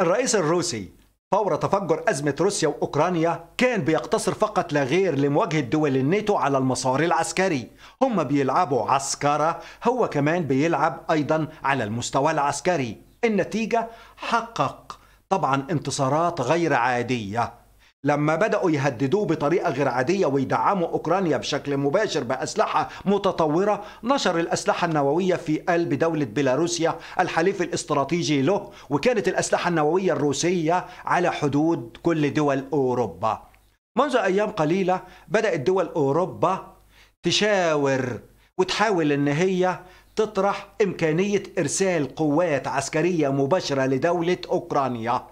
الرئيس الروسي فور تفجر أزمة روسيا وأوكرانيا كان بيقتصر فقط لا غير لمواجهة دول الناتو على المصاري العسكري هم بيلعبوا عسكرة هو كمان بيلعب أيضا على المستوى العسكري النتيجة حقق طبعا انتصارات غير عادية لما بدأوا يهددوه بطريقة غير عادية ويدعموا أوكرانيا بشكل مباشر بأسلحة متطورة نشر الأسلحة النووية في قلب دولة بيلاروسيا الحليف الاستراتيجي له وكانت الأسلحة النووية الروسية على حدود كل دول أوروبا منذ أيام قليلة بدأت دول أوروبا تشاور وتحاول إن هي تطرح إمكانية إرسال قوات عسكرية مباشرة لدولة أوكرانيا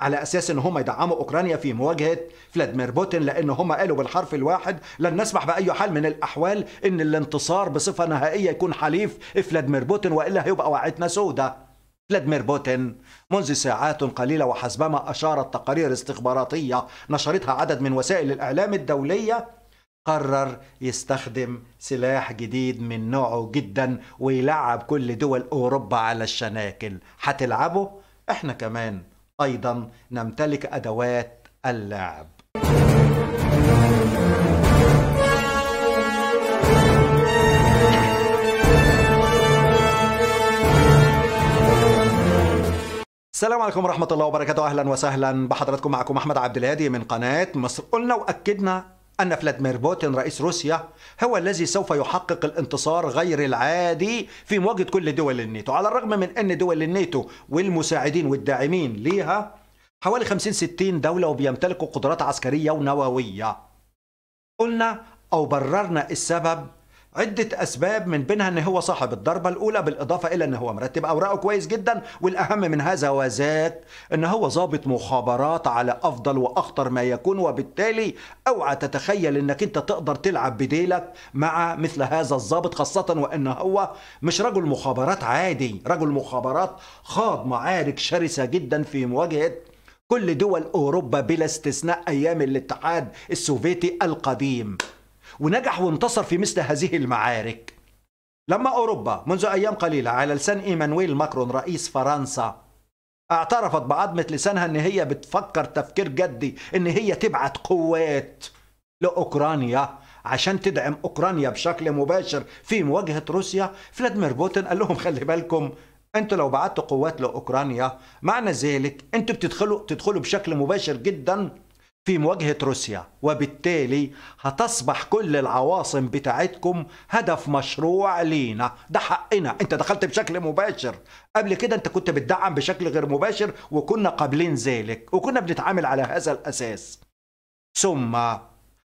على اساس ان هم يدعموا اوكرانيا في مواجهه فلاديمير بوتين لان هم قالوا بالحرف الواحد لن نسمح باي حال من الاحوال ان الانتصار بصفه نهائيه يكون حليف فلاديمير بوتين والا هيبقى وعيتنا سودة فلاديمير بوتين منذ ساعات قليله وحسبما اشارت تقارير استخباراتيه نشرتها عدد من وسائل الاعلام الدوليه قرر يستخدم سلاح جديد من نوعه جدا ويلعب كل دول اوروبا على الشناكل هتلعبه احنا كمان أيضا نمتلك أدوات اللعب السلام عليكم ورحمة الله وبركاته أهلا وسهلا بحضراتكم معكم أحمد عبد الهادي من قناة مصر قلنا وأكدنا أن فلاديمير بوتين رئيس روسيا هو الذي سوف يحقق الانتصار غير العادي في مواجهة كل دول الناتو على الرغم من أن دول الناتو والمساعدين والداعمين ليها حوالي 50-60 دولة وبيمتلكوا قدرات عسكرية ونووية قلنا أو بررنا السبب عدة أسباب من بينها أن هو صاحب الضربة الأولى بالإضافة إلى أن هو مرتب أوراقه كويس جدا والأهم من هذا وذاك أن هو ضابط مخابرات على أفضل وأخطر ما يكون وبالتالي أوعى تتخيل أنك أنت تقدر تلعب بديلك مع مثل هذا الضابط خاصة وأن هو مش رجل مخابرات عادي رجل مخابرات خاض معارك شرسة جدا في مواجهة كل دول أوروبا بلا استثناء أيام الاتحاد السوفيتي القديم ونجح وانتصر في مثل هذه المعارك لما أوروبا منذ أيام قليلة على لسان إيمانويل ماكرون رئيس فرنسا اعترفت بعضمة لسانها إن هي بتفكر تفكير جدي إن هي تبعت قوات لأوكرانيا عشان تدعم أوكرانيا بشكل مباشر في مواجهة روسيا فلاديمير بوتين قال لهم خلي بالكم انتوا لو بعتوا قوات لاوكرانيا معنى ذلك انتوا بتدخلوا تدخلوا بشكل مباشر جدا في مواجهة روسيا وبالتالي هتصبح كل العواصم بتاعتكم هدف مشروع لينا ده حقنا انت دخلت بشكل مباشر قبل كده انت كنت بتدعم بشكل غير مباشر وكنا قابلين ذلك وكنا بنتعامل على هذا الأساس ثم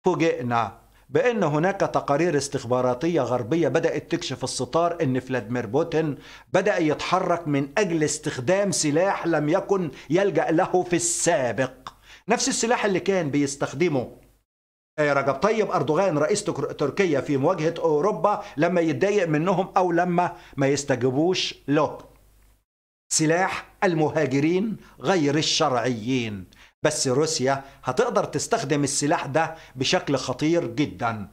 فوجئنا بأن هناك تقارير استخباراتية غربية بدأت تكشف الستار أن فلاديمير بوتين بدأ يتحرك من أجل استخدام سلاح لم يكن يلجأ له في السابق نفس السلاح اللي كان بيستخدمه آه، رجب طيب أردوغان رئيس تركيا في مواجهة أوروبا لما يتضايق منهم أو لما ما يستجيبوش له سلاح المهاجرين غير الشرعيين بس روسيا هتقدر تستخدم السلاح ده بشكل خطير جدا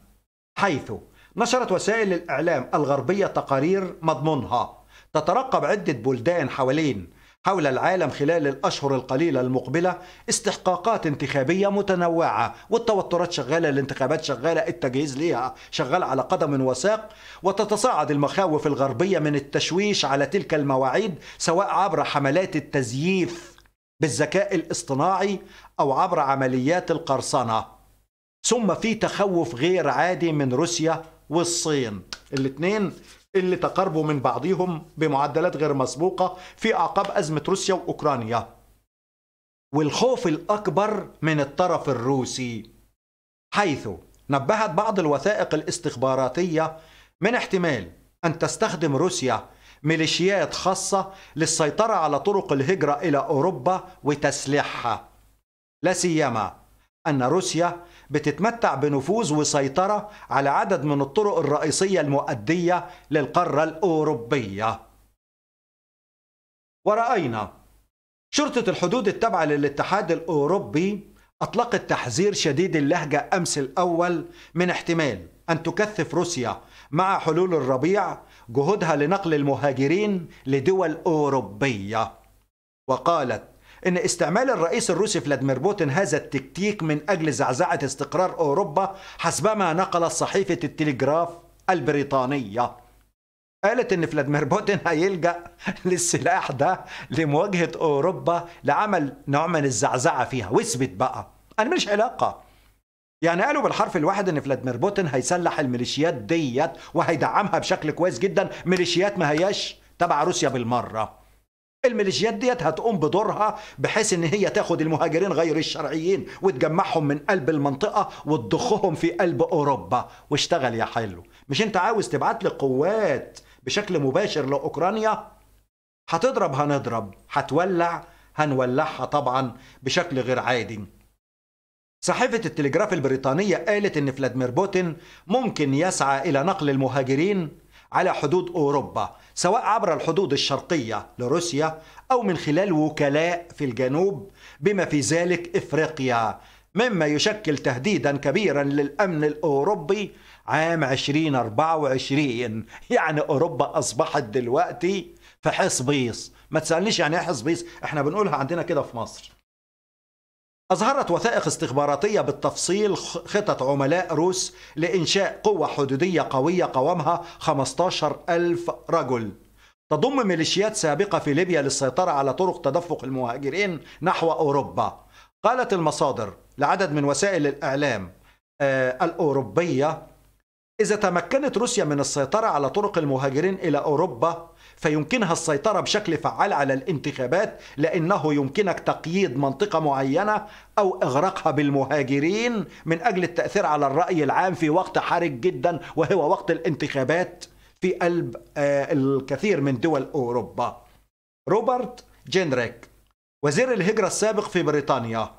حيث نشرت وسائل الإعلام الغربية تقارير مضمونها تترقب عدة بلدان حوالين حول العالم خلال الأشهر القليلة المقبلة استحقاقات انتخابية متنوعة والتوترات شغالة الانتخابات شغالة التجهيز ليها شغال على قدم وساق وتتصاعد المخاوف الغربية من التشويش على تلك المواعيد سواء عبر حملات التزييف بالذكاء الاصطناعي أو عبر عمليات القرصنة ثم في تخوف غير عادي من روسيا والصين الاثنين اللي تقربوا من بعضهم بمعدلات غير مسبوقة في أعقاب أزمة روسيا وأوكرانيا والخوف الأكبر من الطرف الروسي حيث نبهت بعض الوثائق الاستخباراتية من احتمال أن تستخدم روسيا ميليشيات خاصة للسيطرة على طرق الهجرة إلى أوروبا وتسليحها لا سيما أن روسيا بتتمتع بنفوذ وسيطرة على عدد من الطرق الرئيسية المؤدية للقارة الأوروبية ورأينا شرطة الحدود التابعة للاتحاد الأوروبي أطلقت تحذير شديد اللهجة أمس الأول من احتمال أن تكثف روسيا مع حلول الربيع جهودها لنقل المهاجرين لدول أوروبية وقالت ان استعمال الرئيس الروسي فلاديمير بوتين هذا التكتيك من اجل زعزعه استقرار اوروبا حسبما نقلت صحيفه التلغراف البريطانيه قالت ان فلاديمير بوتين هيلجا للسلاح ده لمواجهه اوروبا لعمل نوع من الزعزعه فيها واثبت بقى انا مش علاقه يعني قالوا بالحرف الواحد ان فلاديمير بوتين هيسلح الميليشيات ديت وهيدعمها بشكل كويس جدا ميليشيات ما هياش تبع روسيا بالمره الميليشيات ديت هتقوم بدورها بحيث ان هي تاخد المهاجرين غير الشرعيين وتجمعهم من قلب المنطقه وتضخهم في قلب اوروبا واشتغل يا حلو مش انت عاوز تبعت لي قوات بشكل مباشر لاوكرانيا هتضرب هنضرب هتولع هنولعها طبعا بشكل غير عادي صحيفة التلجراف البريطانية قالت إن فلاديمير بوتين ممكن يسعى إلى نقل المهاجرين على حدود أوروبا سواء عبر الحدود الشرقية لروسيا أو من خلال وكلاء في الجنوب بما في ذلك إفريقيا مما يشكل تهديدا كبيرا للأمن الأوروبي عام 2024 يعني أوروبا أصبحت دلوقتي في حصبيص ما تسألنيش يعني إيه حصبيص إحنا بنقولها عندنا كده في مصر أظهرت وثائق استخباراتية بالتفصيل خطط عملاء روس لإنشاء قوة حدودية قوية قوامها 15 ألف رجل تضم ميليشيات سابقة في ليبيا للسيطرة على طرق تدفق المهاجرين نحو أوروبا قالت المصادر لعدد من وسائل الإعلام آه، الأوروبية إذا تمكنت روسيا من السيطرة على طرق المهاجرين إلى أوروبا فيمكنها السيطرة بشكل فعال على الانتخابات لأنه يمكنك تقييد منطقة معينة أو إغراقها بالمهاجرين من أجل التأثير على الرأي العام في وقت حرج جدا وهو وقت الانتخابات في قلب آه، الكثير من دول أوروبا روبرت جينريك وزير الهجرة السابق في بريطانيا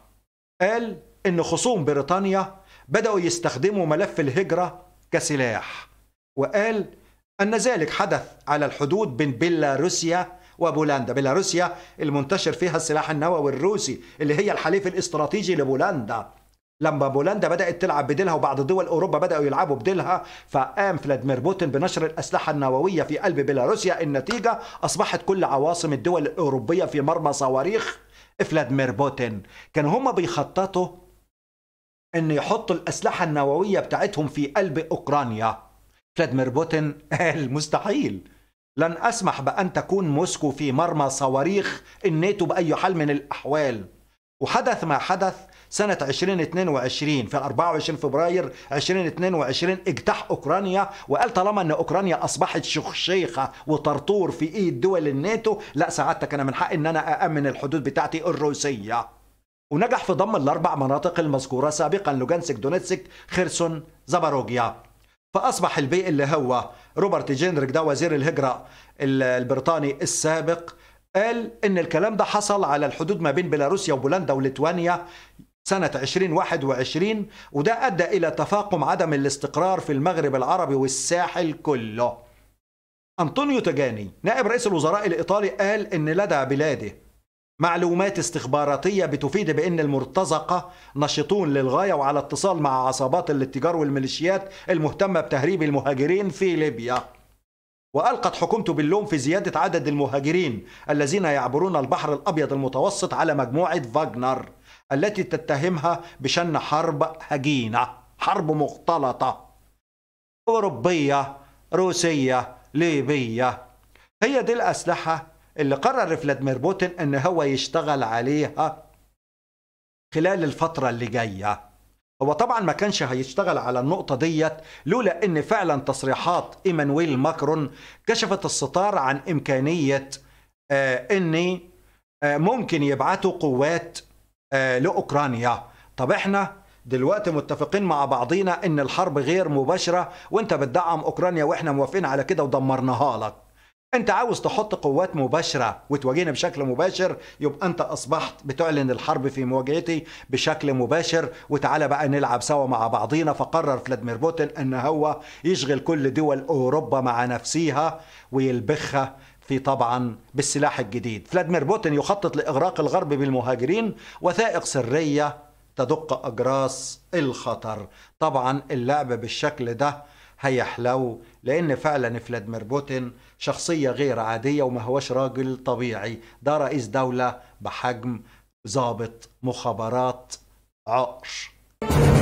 قال إن خصوم بريطانيا بدأوا يستخدموا ملف الهجرة كسلاح وقال أن ذلك حدث على الحدود بين بيلاروسيا وبولندا بيلاروسيا المنتشر فيها السلاح النووي الروسي اللي هي الحليف الاستراتيجي لبولندا لما بولندا بدأت تلعب بديلها وبعض دول أوروبا بدأوا يلعبوا بديلها فقام فلاديمير بوتين بنشر الأسلحة النووية في قلب بيلاروسيا النتيجة أصبحت كل عواصم الدول الأوروبية في مرمى صواريخ فلاديمير بوتين كان هما بيخططوا أن يحطوا الأسلحة النووية بتاعتهم في قلب أوكرانيا فلاديمير بوتين قال مستحيل لن أسمح بأن تكون موسكو في مرمى صواريخ الناتو بأي حال من الأحوال وحدث ما حدث سنة 2022 في 24 فبراير 2022 اجتاح أوكرانيا وقال طالما أن أوكرانيا أصبحت شخشيخة وطرطور في إيد دول الناتو لا سعادتك أنا من حق أن أنا أأمن الحدود بتاعتي الروسية ونجح في ضم الأربع مناطق المذكورة سابقا لوجانسك دونيتسك خيرسون زاباروجيا فأصبح البيئ اللي هو روبرت جينريك ده وزير الهجرة البريطاني السابق قال إن الكلام ده حصل على الحدود ما بين بيلاروسيا وبولندا وليتوانيا سنة 2021 وده أدى إلى تفاقم عدم الاستقرار في المغرب العربي والساحل كله أنطونيو تجاني نائب رئيس الوزراء الإيطالي قال إن لدى بلاده معلومات استخباراتية بتفيد بأن المرتزقة نشطون للغاية وعلى اتصال مع عصابات الاتجار والميليشيات المهتمة بتهريب المهاجرين في ليبيا وألقت حكومته باللوم في زيادة عدد المهاجرين الذين يعبرون البحر الأبيض المتوسط على مجموعة فاغنر التي تتهمها بشن حرب هجينة حرب مختلطة أوروبية روسية ليبية هي دي الأسلحة اللي قرر فلاديمير بوتين ان هو يشتغل عليها خلال الفترة اللي جاية هو طبعا ما كانش هيشتغل على النقطة ديت لولا ان فعلا تصريحات ايمانويل ماكرون كشفت الستار عن امكانية آه ان آه ممكن يبعتوا قوات آه لاوكرانيا طب احنا دلوقتي متفقين مع بعضينا ان الحرب غير مباشرة وانت بتدعم اوكرانيا واحنا موافقين على كده ودمرناها لك انت عاوز تحط قوات مباشره وتواجهنا بشكل مباشر يبقى انت اصبحت بتعلن الحرب في مواجهتي بشكل مباشر وتعالى بقى نلعب سوا مع بعضينا فقرر فلاديمير بوتين ان هو يشغل كل دول اوروبا مع نفسيها ويلبخها في طبعا بالسلاح الجديد فلاديمير بوتين يخطط لاغراق الغرب بالمهاجرين وثائق سريه تدق اجراس الخطر طبعا اللعب بالشكل ده هيحلو لأن فعلا فلاديمير بوتين شخصية غير عادية وما هوش راجل طبيعي ده رئيس دولة بحجم ضابط مخابرات عقر